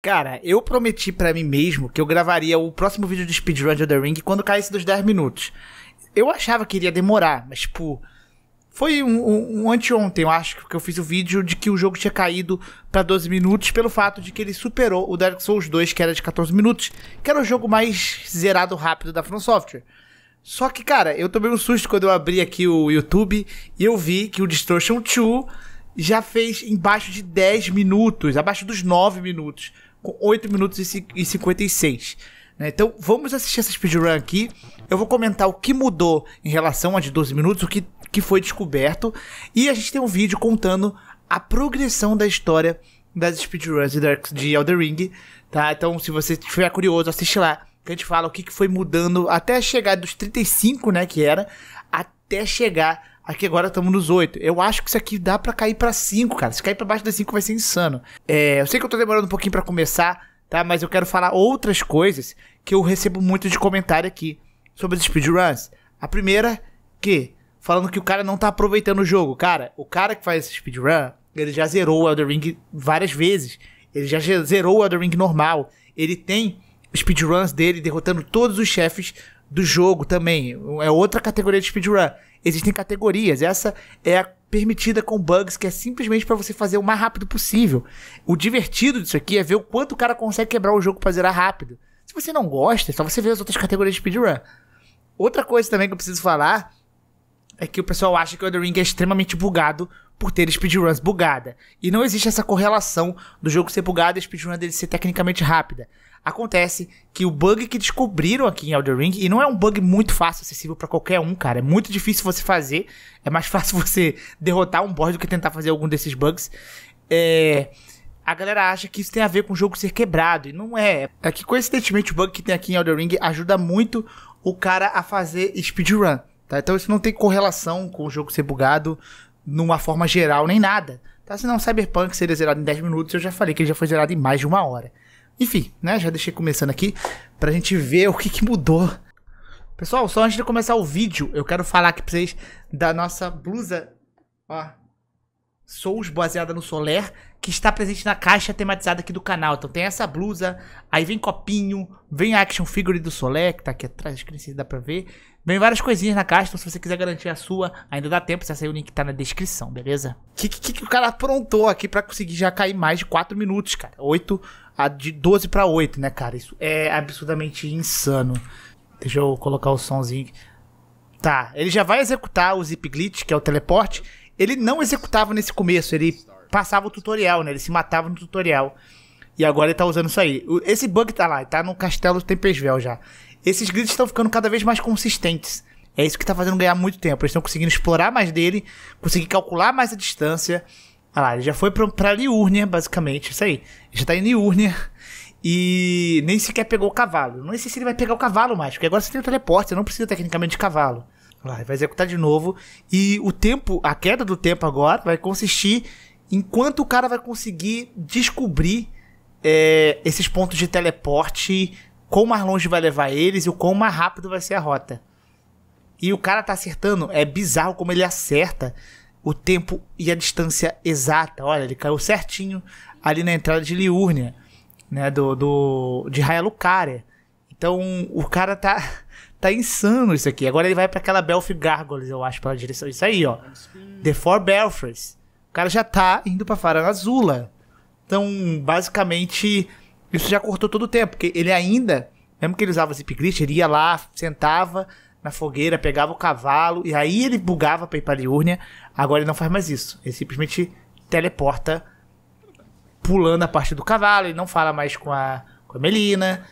Cara, eu prometi para mim mesmo que eu gravaria o próximo vídeo de speedrun de The Ring quando caísse dos 10 minutos. Eu achava que iria demorar, mas, tipo. Foi um, um, um anteontem, eu acho, que eu fiz o vídeo de que o jogo tinha caído para 12 minutos pelo fato de que ele superou o Dark Souls 2, que era de 14 minutos, que era o jogo mais zerado rápido da From Software. Só que, cara, eu tomei um susto quando eu abri aqui o YouTube e eu vi que o Distortion 2 já fez embaixo de 10 minutos, abaixo dos 9 minutos com 8 minutos e 56. Né? Então vamos assistir essa speedrun aqui. Eu vou comentar o que mudou em relação a de 12 minutos, o que, que foi descoberto. E a gente tem um vídeo contando a progressão da história das speedruns de Elder Ring. Tá? Então se você estiver curioso, assiste lá. Que a gente fala o que, que foi mudando até chegar dos 35, né, que era, até chegar Aqui agora estamos nos 8. Eu acho que isso aqui dá para cair para 5, cara. Se cair para baixo das 5 vai ser insano. É, eu sei que eu tô demorando um pouquinho para começar, tá? Mas eu quero falar outras coisas que eu recebo muito de comentário aqui sobre as speedruns. A primeira que falando que o cara não tá aproveitando o jogo. Cara, o cara que faz speedrun, ele já zerou o Eldering Ring várias vezes. Ele já zerou o Eldering Ring normal. Ele tem speedruns dele derrotando todos os chefes do jogo também. É outra categoria de speedrun existem categorias. Essa é a permitida com bugs, que é simplesmente para você fazer o mais rápido possível. O divertido disso aqui é ver o quanto o cara consegue quebrar o jogo pra zerar rápido. Se você não gosta, é só você ver as outras categorias de speedrun. Outra coisa também que eu preciso falar é que o pessoal acha que o The Ring é extremamente bugado por ter speedruns bugada. E não existe essa correlação do jogo ser bugado e a speedrun dele ser tecnicamente rápida. Acontece que o bug que descobriram aqui em Elden Ring, e não é um bug muito fácil, acessível para qualquer um, cara. É muito difícil você fazer. É mais fácil você derrotar um boss do que tentar fazer algum desses bugs. É. A galera acha que isso tem a ver com o jogo ser quebrado, e não é. É que coincidentemente o bug que tem aqui em Elden Ring ajuda muito o cara a fazer speedrun. Tá? Então isso não tem correlação com o jogo ser bugado numa forma geral nem nada. Tá? Senão Cyberpunk seria zerado em 10 minutos, eu já falei que ele já foi zerado em mais de uma hora. Enfim, né? Já deixei começando aqui pra gente ver o que, que mudou. Pessoal, só antes de começar o vídeo, eu quero falar aqui pra vocês da nossa blusa. Ó, Souls baseada no Soler, que está presente na caixa tematizada aqui do canal. Então tem essa blusa, aí vem copinho, vem action figure do Soler, que tá aqui atrás, que se dá pra ver. Vem várias coisinhas na caixa, então se você quiser garantir a sua, ainda dá tempo, Você aí o link está tá na descrição, beleza? O que, que, que, o cara aprontou aqui pra conseguir já cair mais de 4 minutos, cara? 8, a, de 12 pra 8, né, cara? Isso é absurdamente insano. Deixa eu colocar o somzinho. Tá, ele já vai executar o Zip Glitch, que é o teleporte, ele não executava nesse começo, ele passava o tutorial, né? Ele se matava no tutorial. E agora ele tá usando isso aí. Esse bug tá lá, tá no castelo Tempestvel já. Esses grids estão ficando cada vez mais consistentes. É isso que tá fazendo ganhar muito tempo. Eles estão conseguindo explorar mais dele, conseguir calcular mais a distância. Olha ah lá, ele já foi pra, pra Liurnia, basicamente. Isso aí. Ele já tá em Liurnia. E nem sequer pegou o cavalo. Não sei se ele vai pegar o cavalo mais, porque agora você tem o teleporte, você não precisa tecnicamente de cavalo vai executar de novo. E o tempo, a queda do tempo agora vai consistir em quanto o cara vai conseguir descobrir é, esses pontos de teleporte, quão mais longe vai levar eles e o quão mais rápido vai ser a rota. E o cara tá acertando, é bizarro como ele acerta o tempo e a distância exata. Olha, ele caiu certinho ali na entrada de Liurnia, né, do, do de Raya Lucaria. Então, o cara tá Tá insano isso aqui. Agora ele vai para aquela Belfry Gargoyles, eu acho, pela direção. Isso aí, ó. The Four Belfries. O cara já tá indo pra Farana Azula. Então, basicamente, isso já cortou todo o tempo. Porque ele ainda, mesmo que ele usava Zip Glitch, ele ia lá, sentava na fogueira, pegava o cavalo, e aí ele bugava pra ir pra Liurnia. Agora ele não faz mais isso. Ele simplesmente teleporta pulando a parte do cavalo, ele não fala mais com a, com a Melina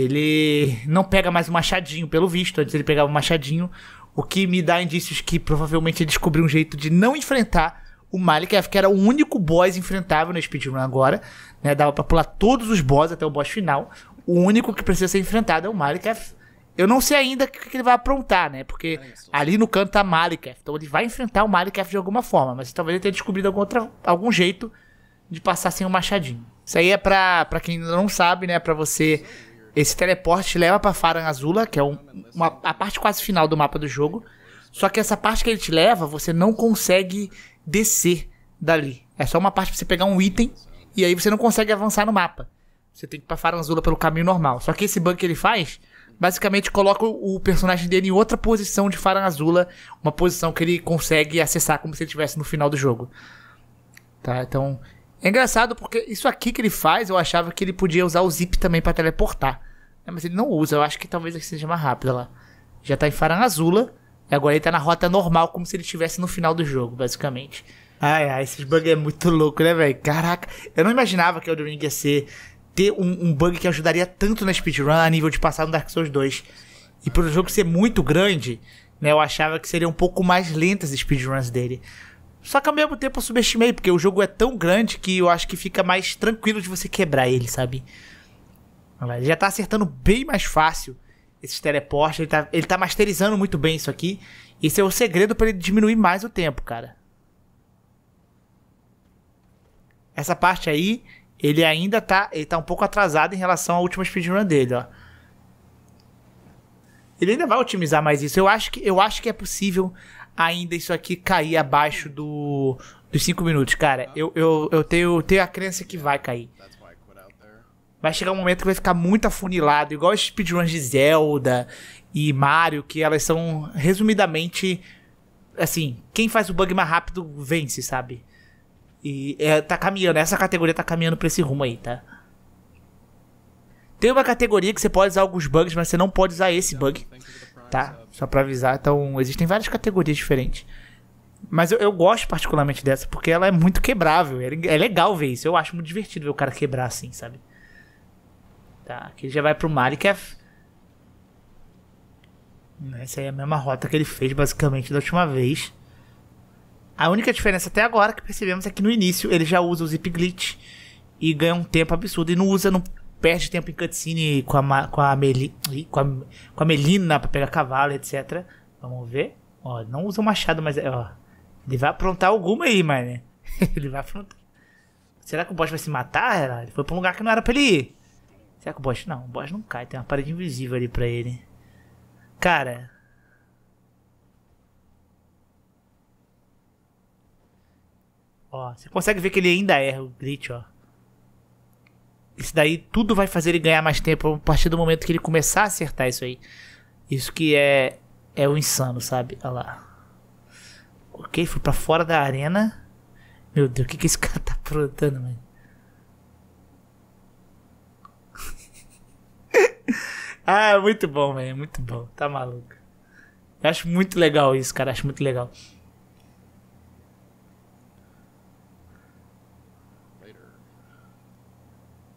ele não pega mais o machadinho, pelo visto. Antes ele pegava o machadinho, o que me dá indícios que provavelmente ele descobriu um jeito de não enfrentar o Malekith, que era o único boss enfrentável no speedrun agora, né? Dava pra pular todos os bosses até o boss final. O único que precisa ser enfrentado é o Malekith. Eu não sei ainda o que ele vai aprontar, né? Porque é ali no canto tá Malekith. Então ele vai enfrentar o Malekith de alguma forma, mas talvez ele tenha descobrido algum, algum jeito de passar sem o machadinho. Isso aí é pra, pra quem não sabe, né? Pra você esse teleporte leva pra Faran Azula, que é um, uma, a parte quase final do mapa do jogo. Só que essa parte que ele te leva, você não consegue descer dali. É só uma parte pra você pegar um item e aí você não consegue avançar no mapa. Você tem que ir pra Azula pelo caminho normal. Só que esse bug que ele faz, basicamente coloca o personagem dele em outra posição de Azula, uma posição que ele consegue acessar como se ele estivesse no final do jogo. Tá, então. É engraçado porque isso aqui que ele faz, eu achava que ele podia usar o zip também para teleportar. É, mas ele não usa, eu acho que talvez aqui seja mais rápido lá. Já tá em Faranazula, e agora ele tá na rota normal, como se ele estivesse no final do jogo, basicamente. Ai, ai, esses bugs é muito louco, né, velho? Caraca, eu não imaginava que o Ring ia ser ter um, um, bug que ajudaria tanto na speedrun a nível de passar no Dark Souls 2. E por o jogo ser muito grande, né, eu achava que seria um pouco mais lentas as speedruns dele. Só que ao mesmo tempo eu subestimei, porque o jogo é tão grande que eu acho que fica mais tranquilo de você quebrar ele, sabe? ele já tá acertando bem mais fácil esses teleportes. Ele tá, ele tá masterizando muito bem isso aqui. Esse é o segredo para ele diminuir mais o tempo, cara. Essa parte aí, ele ainda tá, ele tá um pouco atrasado em relação à última speedrun dele, ó. Ele ainda vai otimizar mais isso. Eu acho que, eu acho que é possível ainda isso aqui cair abaixo do, dos 5 minutos, cara. Eu, eu, eu, tenho, eu tenho a crença que vai cair. Vai chegar um momento que vai ficar muito afunilado, igual os speedruns de Zelda e Mario, que elas são resumidamente assim, quem faz o bug mais rápido vence, sabe? E é, tá caminhando, essa categoria tá caminhando pra esse rumo aí, tá? Tem uma categoria que você pode usar alguns bugs, mas você não pode usar esse bug, tá? Só pra avisar, então existem várias categorias diferentes. Mas eu, eu gosto particularmente dessa, porque ela é muito quebrável, é, é legal ver isso, eu acho muito divertido ver o cara quebrar assim, sabe? Tá, aqui já vai pro Marikef. É né, essa aí é a mesma rota que ele fez basicamente da última vez. A única diferença até agora que percebemos é que no início ele já usa o Zip Glitch e ganha um tempo absurdo. E não usa, não perde tempo em cutscene com a, com a, Meli, com a, com a Melina pra pegar cavalo, etc. Vamos ver. Ó, não usa o machado, mas ó, ele vai aprontar alguma aí, mano. ele vai aprontar. Será que o boss vai se matar? Ele foi pra um lugar que não era pra ele ir. Será que o boss. Não, o boss não cai, tem uma parede invisível ali pra ele. Cara. Ó, você consegue ver que ele ainda erra o glitch, ó. Isso daí tudo vai fazer ele ganhar mais tempo a partir do momento que ele começar a acertar isso aí. Isso que é é o insano, sabe? Olha lá. Ok, fui pra fora da arena. Meu Deus, o que, que esse cara tá aprontando, mano? ah, muito bom, velho. Muito bom. Tá maluco. Eu acho muito legal isso, cara. Acho muito legal.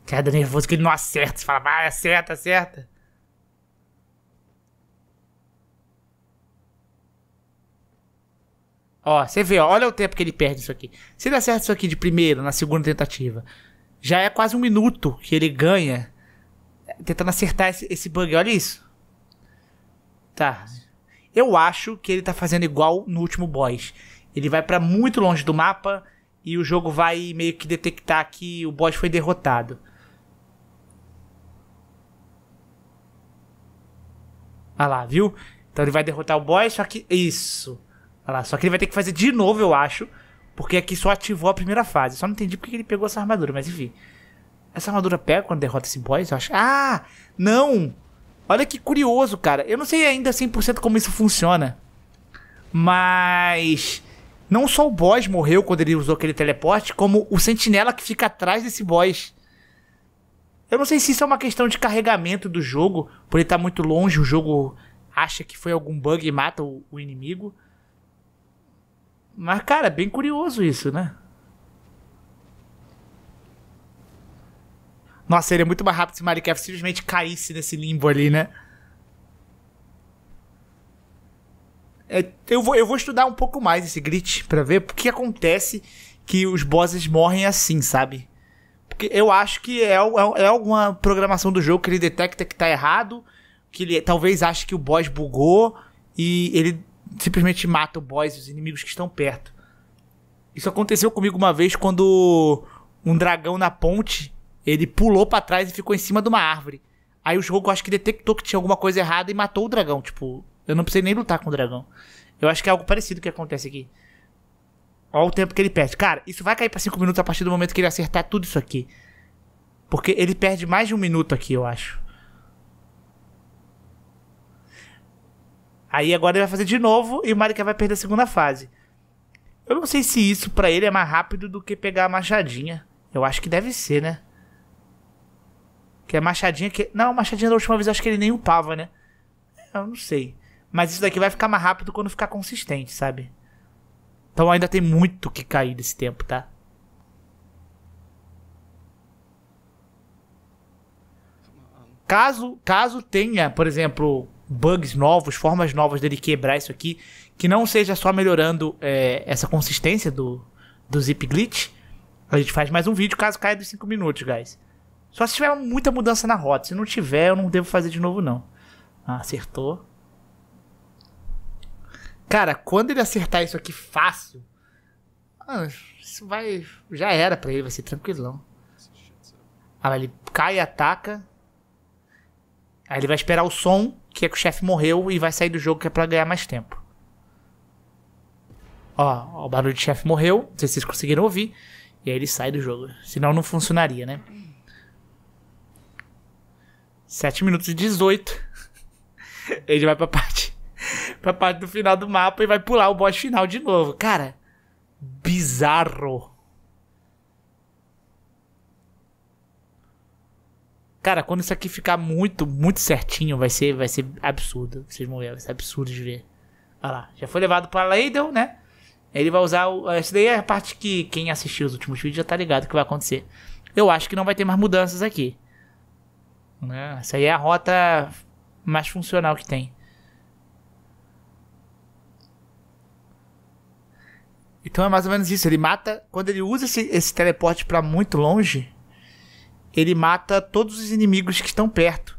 Cara, é nervoso que ele não acerta. Você fala, vai, ah, acerta, acerta. Ó, você vê, ó, olha o tempo que ele perde isso aqui. Se dá certo isso aqui de primeira, na segunda tentativa, já é quase um minuto que ele ganha tentando acertar esse, esse bug. Olha isso. Tá. Eu acho que ele tá fazendo igual no último boss. Ele vai para muito longe do mapa e o jogo vai meio que detectar que o boss foi derrotado. Olha lá, viu? Então ele vai derrotar o boss, só que. Isso! Olha lá, só que ele vai ter que fazer de novo, eu acho. Porque aqui só ativou a primeira fase. Só não entendi porque ele pegou essa armadura, mas enfim. Essa armadura pega quando derrota esse boss? Eu acho. Ah! Não! Olha que curioso, cara. Eu não sei ainda 100% como isso funciona. Mas. Não só o boss morreu quando ele usou aquele teleporte, como o sentinela que fica atrás desse boss. Eu não sei se isso é uma questão de carregamento do jogo, por ele estar tá muito longe, o jogo acha que foi algum bug e mata o, o inimigo. Mas, cara, é bem curioso isso, né? Nossa, seria muito mais rápido se o Minecraft simplesmente caísse nesse limbo ali, né? É, eu, vou, eu vou estudar um pouco mais esse glitch para ver porque acontece que os bosses morrem assim, sabe? Porque eu acho que é, é, é alguma programação do jogo que ele detecta que tá errado, que ele talvez ache que o boss bugou e ele simplesmente mata o boss e os inimigos que estão perto. Isso aconteceu comigo uma vez quando um dragão na ponte ele pulou para trás e ficou em cima de uma árvore. Aí o jogo acho que detectou que tinha alguma coisa errada e matou o dragão. Tipo, eu não precisei nem lutar com o dragão. Eu acho que é algo parecido que acontece aqui. Olha o tempo que ele perde. Cara, isso vai cair pra 5 minutos a partir do momento que ele acertar tudo isso aqui. Porque ele perde mais de um minuto aqui, eu acho. Aí agora ele vai fazer de novo e o Marika vai perder a segunda fase. Eu não sei se isso para ele é mais rápido do que pegar a machadinha. Eu acho que deve ser, né? Que é Machadinha que. Não, Machadinha da última vez eu acho que ele nem upava, né? Eu não sei. Mas isso daqui vai ficar mais rápido quando ficar consistente, sabe? Então ainda tem muito que cair desse tempo, tá? Caso, caso tenha, por exemplo, bugs novos, formas novas dele quebrar isso aqui, que não seja só melhorando é, essa consistência do, do Zip Glitch, a gente faz mais um vídeo caso caia dos 5 minutos, guys. Só se tiver muita mudança na rota. Se não tiver, eu não devo fazer de novo, não. Ah, acertou. Cara, quando ele acertar isso aqui fácil, ah, isso vai. Já era pra ele, vai ser tranquilão. Ah, ele cai e ataca. Aí ele vai esperar o som, que é que o chefe morreu, e vai sair do jogo, que é pra ganhar mais tempo. Ó, ó o barulho de chefe morreu, não sei se vocês conseguiram ouvir. E aí ele sai do jogo. Senão não funcionaria, né? 7 minutos e 18. Ele vai pra parte, pra parte do final do mapa e vai pular o boss final de novo. Cara, bizarro. Cara, quando isso aqui ficar muito, muito certinho, vai ser, vai ser absurdo. Vocês vão ver, vai ser absurdo de ver. Olha lá, já foi levado pra Leidel, né? Ele vai usar o... Essa daí é a parte que quem assistiu os últimos vídeos já tá ligado que vai acontecer. Eu acho que não vai ter mais mudanças aqui. Né? Essa aí é a rota mais funcional que tem. Então é mais ou menos isso. Ele mata. Quando ele usa esse, esse teleporte para muito longe, ele mata todos os inimigos que estão perto.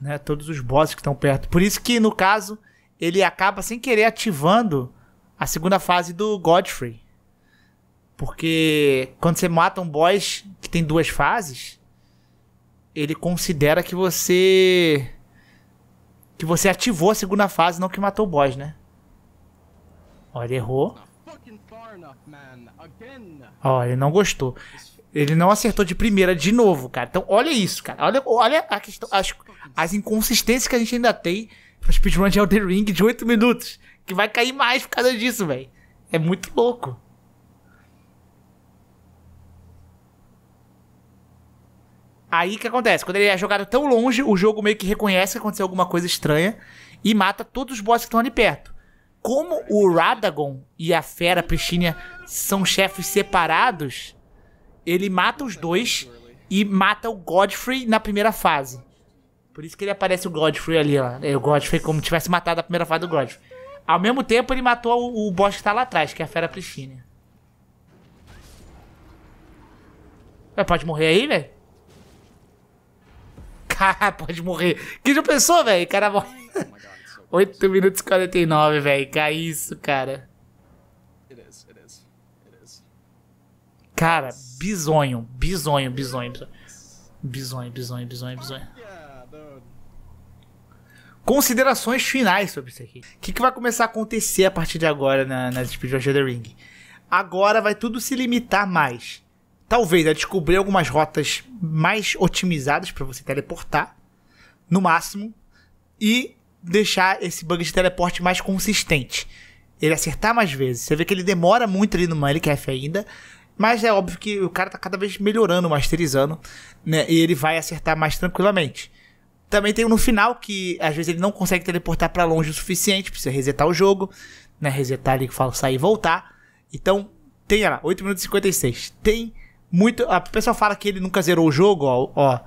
Né? Todos os bosses que estão perto. Por isso que, no caso, ele acaba sem querer ativando a segunda fase do Godfrey. Porque quando você mata um boss que tem duas fases, ele considera que você. Que você ativou a segunda fase, não que matou o boss, né? Ó, ele errou. Ó, ele não gostou. Ele não acertou de primeira de novo, cara. Então, olha isso, cara. Olha, olha a questão, as, as inconsistências que a gente ainda tem pro speedrun de Elden Ring de 8 minutos. Que vai cair mais por causa disso, velho. É muito louco. Aí o que acontece? Quando ele é jogado tão longe, o jogo meio que reconhece que aconteceu alguma coisa estranha e mata todos os bosses que estão ali perto. Como o Radagon e a Fera Pristina são chefes separados, ele mata os dois e mata o Godfrey na primeira fase. Por isso que ele aparece o Godfrey ali, ó. É o Godfrey como tivesse matado a primeira fase do Godfrey. Ao mesmo tempo, ele matou o, boss que tá lá atrás, que é a Fera Pristinha. Pode morrer aí, velho? pode morrer. Que já pensou, velho? O cara morre. 8 minutos e 49, velho. Que é isso, cara. Cara, bizonho, bizonho, bizonho, bizonho. Bizonho, bizonho, bizonho, bizonho. Considerações finais sobre isso aqui. O que, que vai começar a acontecer a partir de agora na, na Speed of the Ring? Agora vai tudo se limitar mais talvez é descobrir algumas rotas mais otimizadas para você teleportar, no máximo, e deixar esse bug de teleporte mais consistente. Ele acertar mais vezes. Você vê que ele demora muito ali no Minecraft ainda, mas é óbvio que o cara tá cada vez melhorando, masterizando, né? E ele vai acertar mais tranquilamente. Também tem no final que às vezes ele não consegue teleportar para longe o suficiente, precisa resetar o jogo, né? Resetar ali que fala sair e voltar. Então, tem lá, 8 minutos e 56. Tem muito. A pessoa fala que ele nunca zerou o jogo, ó. ó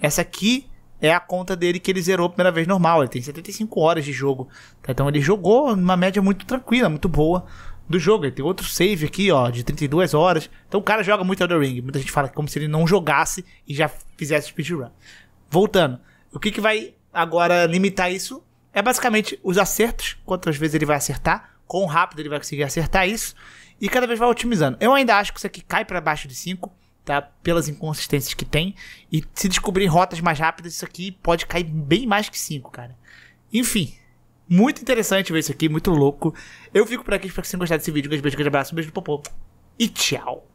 essa aqui é a conta dele que ele zerou a primeira vez normal. Ele tem 75 horas de jogo. Tá? Então ele jogou numa média muito tranquila, muito boa do jogo. Ele tem outro save aqui, ó, de 32 horas. Então o cara joga muito Elder Ring. Muita gente fala como se ele não jogasse e já fizesse speedrun. Voltando. O que, que vai agora limitar isso? É basicamente os acertos. Quantas vezes ele vai acertar. Quão rápido ele vai conseguir acertar isso e cada vez vai otimizando. Eu ainda acho que isso aqui cai para baixo de 5, tá? Pelas inconsistências que tem. E se descobrir rotas mais rápidas, isso aqui pode cair bem mais que 5, cara. Enfim, muito interessante ver isso aqui, muito louco. Eu fico por aqui, espero que vocês tenham gostado desse vídeo. Um beijo, grande abraço, um beijo do popô. E tchau!